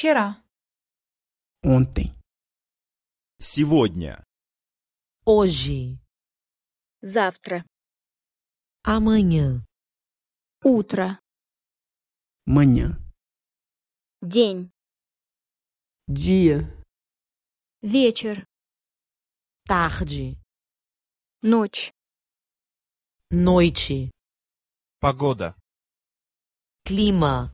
Вчера. Ontem. Сегодня. Hoje. Завтра. Amanhã. Утро. Manhã. День. Dia. Вечер. Tarde. Ночь. Noite. Погода. Клима.